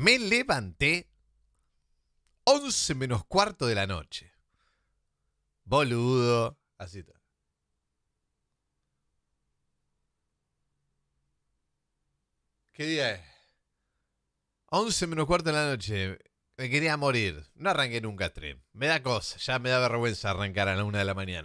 Me levanté 11 menos cuarto de la noche. Boludo. Así está. ¿Qué día es? 11 menos cuarto de la noche. Me quería morir. No arranqué nunca tren. Me da cosa. Ya me da vergüenza arrancar a la una de la mañana.